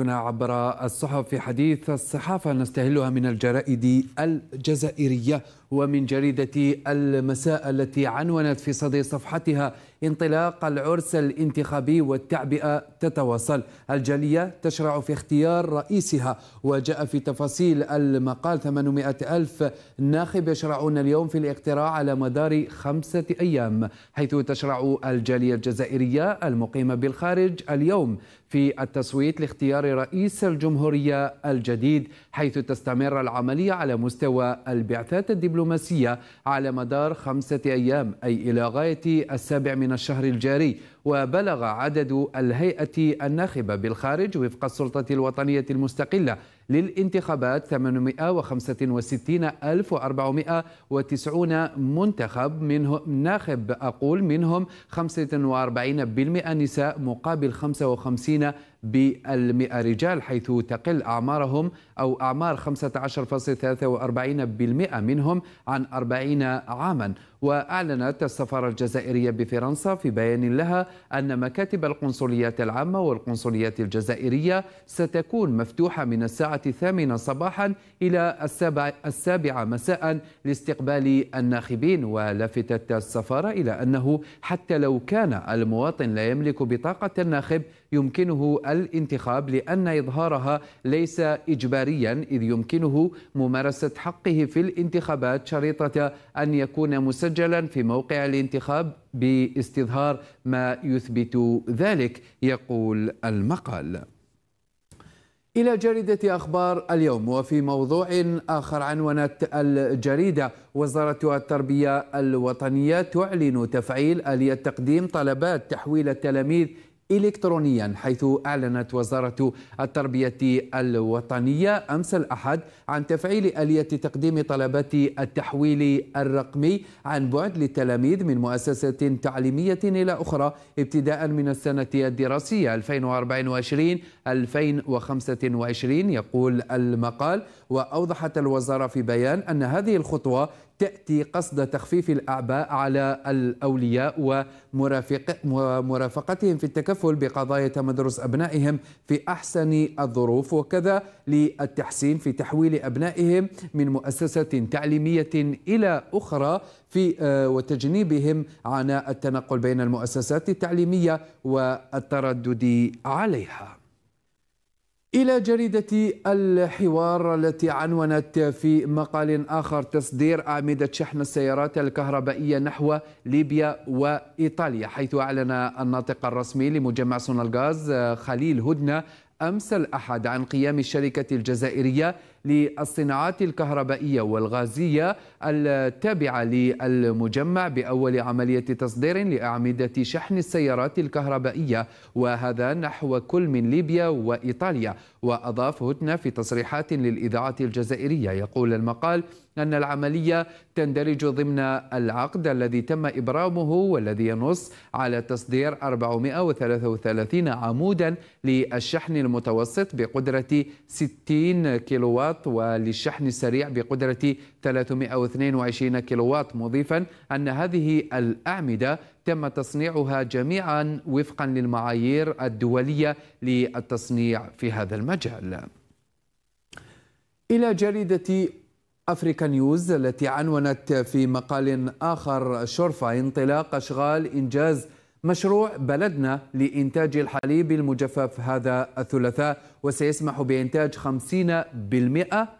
عبر الصحف في حديث الصحافة نستهلها من الجرائد الجزائرية ومن جريدة المساء التي عنونت في صدر صفحتها انطلاق العرس الانتخابي والتعبئة تتواصل الجالية تشرع في اختيار رئيسها وجاء في تفاصيل المقال 800 ألف ناخب يشرعون اليوم في الاقتراع على مدار خمسة أيام حيث تشرع الجالية الجزائرية المقيمة بالخارج اليوم في التصويت لاختيار رئيس الجمهورية الجديد حيث تستمر العملية على مستوى البعثات الدبلوماسية على مدار خمسة أيام أي إلى غاية السابع من الشهر الجاري وبلغ عدد الهيئة الناخبة بالخارج وفق السلطة الوطنية المستقلة للانتخابات 865490 منتخب منهم ناخب أقول منهم 45% نساء مقابل 55 بالمئة رجال حيث تقل أعمارهم أو أعمار 15.43% منهم عن 40 عاما وأعلنت السفارة الجزائرية بفرنسا في بيان لها أن مكاتب القنصليات العامة والقنصليات الجزائرية ستكون مفتوحة من الساعة الثامنة صباحا إلى السابع السابعة مساء لاستقبال الناخبين ولفتت السفارة إلى أنه حتى لو كان المواطن لا يملك بطاقة الناخب يمكنه الانتخاب لأن إظهارها ليس إجباريا إذ يمكنه ممارسة حقه في الانتخابات شريطة أن يكون مسجلا في موقع الانتخاب باستظهار ما يثبت ذلك يقول المقال إلى جريدة أخبار اليوم وفي موضوع آخر عنونت الجريدة وزارة التربية الوطنية تعلن تفعيل آلية تقديم طلبات تحويل التلاميذ إلكترونيا حيث أعلنت وزارة التربية الوطنية أمس الأحد عن تفعيل آلية تقديم طلبات التحويل الرقمي عن بعد للتلاميذ من مؤسسة تعليمية إلى أخرى ابتداء من السنة الدراسية 2024 2025 يقول المقال وأوضحت الوزارة في بيان أن هذه الخطوة تأتي قصد تخفيف الأعباء على الأولياء ومرافق ومرافقتهم في التكفل بقضايا تمدرس أبنائهم في أحسن الظروف وكذا للتحسين في تحويل أبنائهم من مؤسسة تعليمية إلى أخرى في آه، وتجنيبهم عناء التنقل بين المؤسسات التعليمية والتردد عليها إلى جريدة الحوار التي عنونت في مقال آخر تصدير أعمدة شحن السيارات الكهربائية نحو ليبيا وإيطاليا حيث أعلن الناطق الرسمي لمجمع صنع الغاز خليل هدنة أمس الأحد عن قيام الشركة الجزائرية للصناعات الكهربائية والغازية التابعة للمجمع بأول عملية تصدير لأعمدة شحن السيارات الكهربائية وهذا نحو كل من ليبيا وإيطاليا وأضاف هتنا في تصريحات للإذاعة الجزائرية يقول المقال أن العملية تندرج ضمن العقد الذي تم إبرامه والذي ينص على تصدير 433 عمودا للشحن المتوسط بقدرة 60 كيلووات وللشحن السريع بقدرة 322 كيلووات مضيفا أن هذه الأعمدة تم تصنيعها جميعا وفقا للمعايير الدولية للتصنيع في هذا المجال إلى جريدة أفريكا نيوز التي عنونت في مقال آخر شرفة انطلاق أشغال إنجاز مشروع بلدنا لإنتاج الحليب المجفف هذا الثلاثاء وسيسمح بإنتاج 50%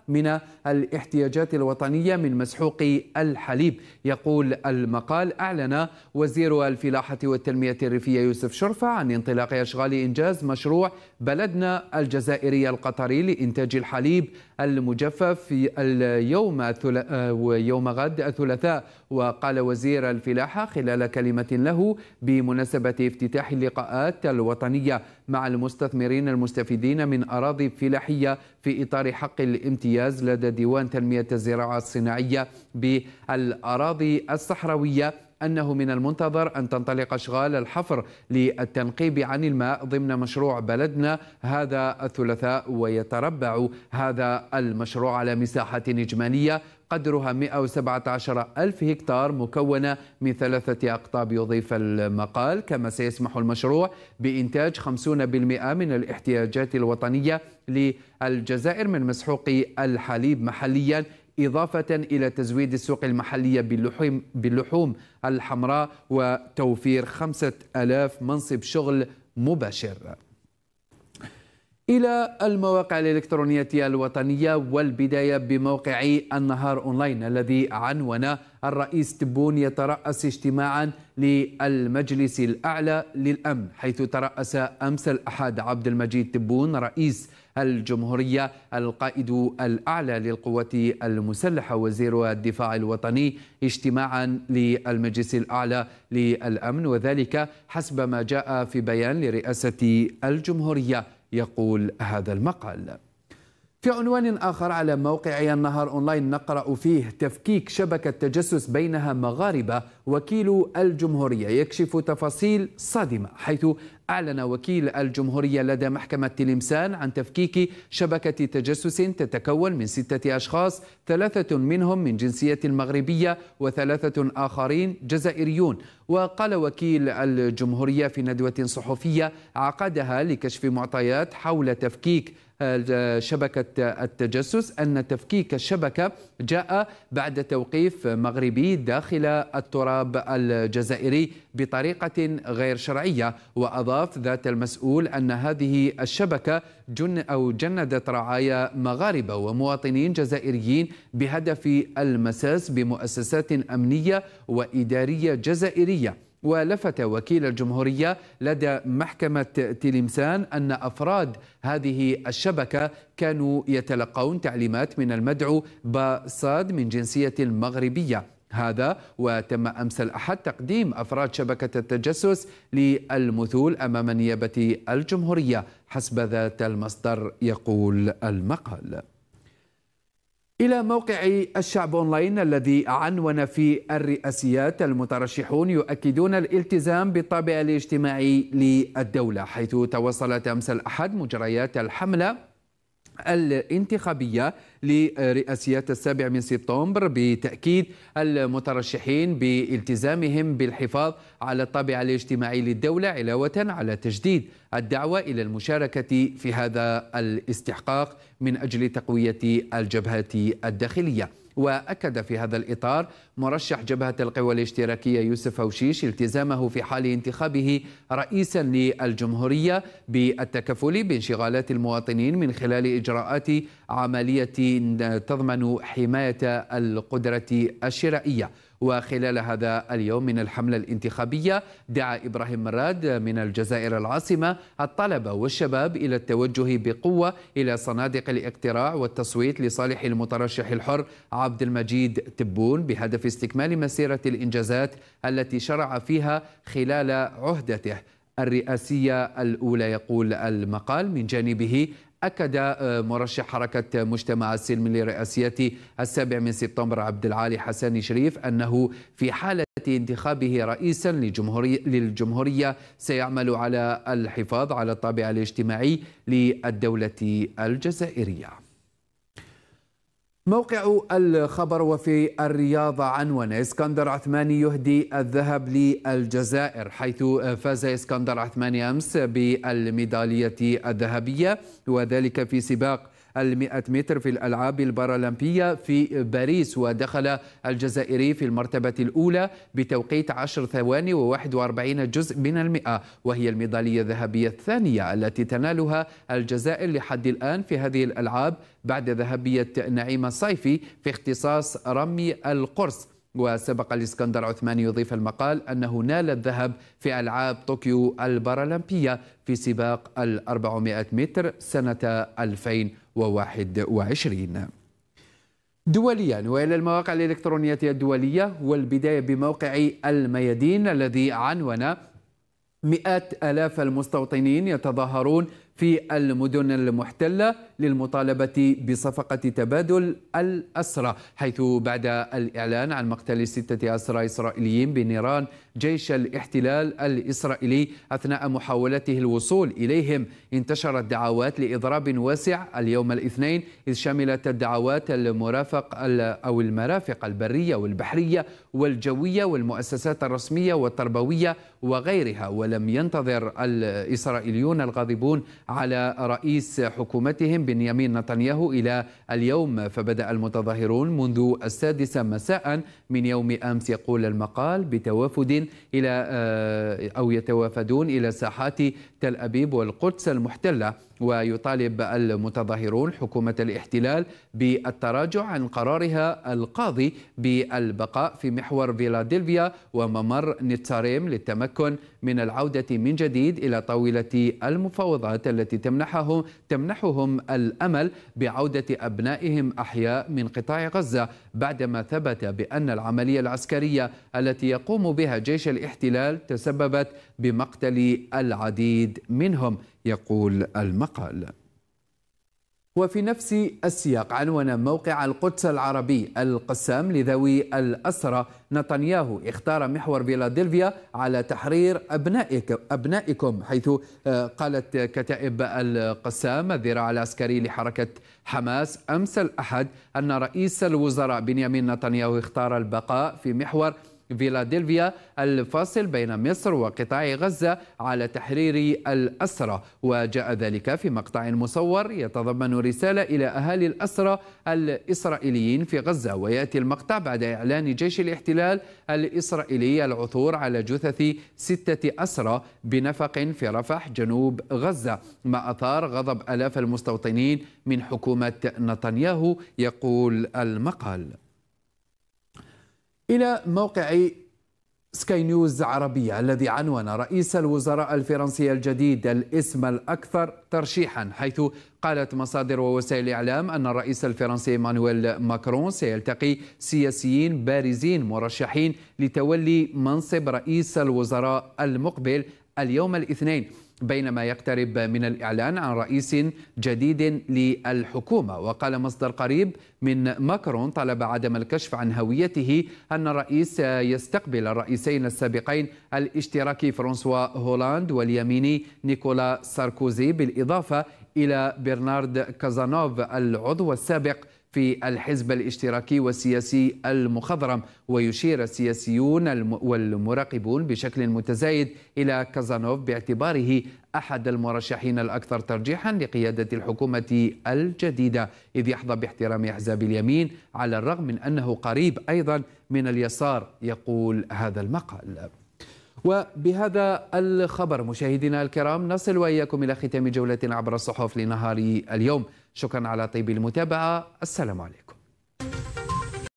من الاحتياجات الوطنية من مسحوق الحليب يقول المقال أعلن وزير الفلاحة والتنمية الريفية يوسف شرفة عن انطلاق أشغال إنجاز مشروع بلدنا الجزائري القطري لإنتاج الحليب المجفف في اليوم آه، يوم غد الثلاثاء وقال وزير الفلاحة خلال كلمة له بمناسبة افتتاح اللقاءات الوطنية مع المستثمرين المستفيدين من أراضي فلاحية في إطار حق الامتياز لدى ديوان تنمية الزراعة الصناعية بالأراضي الصحراوية أنه من المنتظر أن تنطلق أشغال الحفر للتنقيب عن الماء ضمن مشروع بلدنا هذا الثلاثاء ويتربع هذا المشروع على مساحة إجمالية قدرها 117 ألف هكتار مكونة من ثلاثة أقطاب يضيف المقال كما سيسمح المشروع بإنتاج 50% من الاحتياجات الوطنية للجزائر من مسحوق الحليب محليا إضافة إلى تزويد السوق المحلية باللحوم, باللحوم الحمراء وتوفير 5000 منصب شغل مباشر إلى المواقع الإلكترونية الوطنية والبداية بموقع النهار أونلاين الذي عنون الرئيس تبون يترأس اجتماعا للمجلس الأعلى للأمن حيث ترأس أمس الأحد عبد المجيد تبون رئيس الجمهورية القائد الأعلى للقوات المسلحة وزير الدفاع الوطني اجتماعا للمجلس الأعلى للأمن وذلك حسب ما جاء في بيان لرئاسة الجمهورية يقول هذا المقال في عنوان آخر على موقعي النهار أونلاين نقرأ فيه تفكيك شبكة تجسس بينها مغاربة وكيل الجمهورية يكشف تفاصيل صادمة حيث أعلن وكيل الجمهورية لدى محكمة تلمسان عن تفكيك شبكة تجسس تتكون من ستة أشخاص ثلاثة منهم من جنسية مغربية وثلاثة آخرين جزائريون وقال وكيل الجمهورية في ندوة صحفية عقدها لكشف معطيات حول تفكيك شبكة التجسس أن تفكيك الشبكة جاء بعد توقيف مغربي داخل التراب الجزائري بطريقة غير شرعية وأضاف ذات المسؤول أن هذه الشبكة جن أو جندت رعايا مغاربة ومواطنين جزائريين بهدف المساس بمؤسسات أمنية وإدارية جزائرية ولفت وكيل الجمهورية لدى محكمة تلمسان أن أفراد هذه الشبكة كانوا يتلقون تعليمات من المدعو باصاد من جنسية مغربية هذا وتم امس الاحد تقديم افراد شبكه التجسس للمثول امام نيابه الجمهوريه حسب ذات المصدر يقول المقال إلى موقع الشعب أونلاين الذي عنون في الرئاسيات المترشحون يؤكدون الالتزام بالطابع الاجتماعي للدولة حيث توصلت أمس الأحد مجريات الحملة الانتخابية لرئاسيات السابع من سبتمبر بتأكيد المترشحين بالتزامهم بالحفاظ على الطابع الاجتماعي للدولة علاوة على تجديد الدعوة إلى المشاركة في هذا الاستحقاق من أجل تقوية الجبهة الداخلية وأكد في هذا الإطار مرشح جبهة القوى الاشتراكية يوسف هوشيش التزامه في حال انتخابه رئيسا للجمهورية بالتكفل بانشغالات المواطنين من خلال إجراءات عملية تضمن حماية القدرة الشرائية وخلال هذا اليوم من الحملة الانتخابية دعا إبراهيم مراد من الجزائر العاصمة الطلبة والشباب إلى التوجه بقوة إلى صنادق الاقتراع والتصويت لصالح المترشح الحر عبد المجيد تبون بهدف استكمال مسيرة الإنجازات التي شرع فيها خلال عهدته الرئاسية الأولى يقول المقال من جانبه أكد آه، مرشح حركة مجتمع السلم لرئاسية السابع من سبتمبر عبد العالي حساني شريف أنه في حالة انتخابه رئيسا لجمهوري للجمهورية سيعمل على الحفاظ على الطابع الاجتماعي للدولة الجزائرية موقع الخبر وفي الرياضة عنوان اسكندر عثماني يهدي الذهب للجزائر حيث فاز اسكندر عثماني أمس بالميدالية الذهبية وذلك في سباق 100 متر في الألعاب البارالمبية في باريس ودخل الجزائري في المرتبة الأولى بتوقيت 10 ثواني و41 جزء من المئة وهي الميدالية الذهبية الثانية التي تنالها الجزائر لحد الآن في هذه الألعاب بعد ذهبية نعيمة صيفي في اختصاص رمي القرص وسبق الإسكندر عثمان يضيف المقال أنه نال الذهب في ألعاب طوكيو البارالمبية في سباق ال 400 متر سنة 2021 دوليا والى المواقع الالكترونيه الدوليه والبدايه بموقع الميادين الذي عنون مئات الاف المستوطنين يتظاهرون في المدن المحتلة للمطالبة بصفقة تبادل الأسرى حيث بعد الإعلان عن مقتل ستة أسرى إسرائيليين بنيران جيش الاحتلال الإسرائيلي أثناء محاولته الوصول إليهم انتشرت دعوات لإضراب واسع اليوم الاثنين إذ شملت الدعوات المرافق أو المرافق البرية والبحرية والجوية والمؤسسات الرسمية والتربوية وغيرها ولم ينتظر الإسرائيليون الغاضبون على رئيس حكومتهم بنيامين نتنياهو إلى اليوم فبدأ المتظاهرون منذ السادسة مساء من يوم أمس يقول المقال بتوافد إلى آه، أو يتوافدون إلى ساحات تل أبيب والقدس المحتلة ويطالب المتظاهرون حكومة الاحتلال بالتراجع عن قرارها القاضي بالبقاء في محور فيلادلفيا وممر نتساريم للتمكن من العودة من جديد إلى طاولة المفاوضات التي تمنحهم تمنحهم الأمل بعودة أبنائهم أحياء من قطاع غزة بعدما ثبت بأن العملية العسكرية التي يقوم بها جيش الاحتلال تسببت بمقتل العديد منهم يقول المقال وفي نفس السياق عنوان موقع القدس العربي القسام لذوي الأسرة نتنياهو اختار محور فيلادلفيا على تحرير أبنائك أبنائكم حيث آه، قالت كتائب القسام الذراع العسكري لحركة حماس أمس الأحد أن رئيس الوزراء بنيامين نتنياهو اختار البقاء في محور فيلادلفيا الفاصل بين مصر وقطاع غزة على تحرير الأسرة وجاء ذلك في مقطع مصور يتضمن رسالة إلى أهالي الأسرة الإسرائيليين في غزة ويأتي المقطع بعد إعلان جيش الاحتلال الإسرائيلي العثور على جثث ستة أسرة بنفق في رفح جنوب غزة ما أثار غضب آلاف المستوطنين من حكومة نتنياهو يقول المقال إلى موقع سكاي نيوز عربية الذي عنون رئيس الوزراء الفرنسي الجديد الاسم الأكثر ترشيحا حيث قالت مصادر ووسائل الإعلام أن الرئيس الفرنسي مانويل ماكرون سيلتقي سياسيين بارزين مرشحين لتولي منصب رئيس الوزراء المقبل اليوم الاثنين بينما يقترب من الإعلان عن رئيس جديد للحكومة وقال مصدر قريب من ماكرون طلب عدم الكشف عن هويته أن الرئيس يستقبل الرئيسين السابقين الاشتراكي فرانسوا هولاند واليميني نيكولا ساركوزي بالإضافة إلى برنارد كازانوف العضو السابق في الحزب الاشتراكي والسياسي المخضرم ويشير السياسيون والمراقبون بشكل متزايد إلى كازانوف باعتباره أحد المرشحين الأكثر ترجيحا لقيادة الحكومة الجديدة إذ يحظى باحترام أحزاب اليمين على الرغم من أنه قريب أيضا من اليسار يقول هذا المقال وبهذا الخبر مشاهدينا الكرام نصل وإياكم إلى ختام جولة عبر الصحف لنهار اليوم شكرا على طيب المتابعة السلام عليكم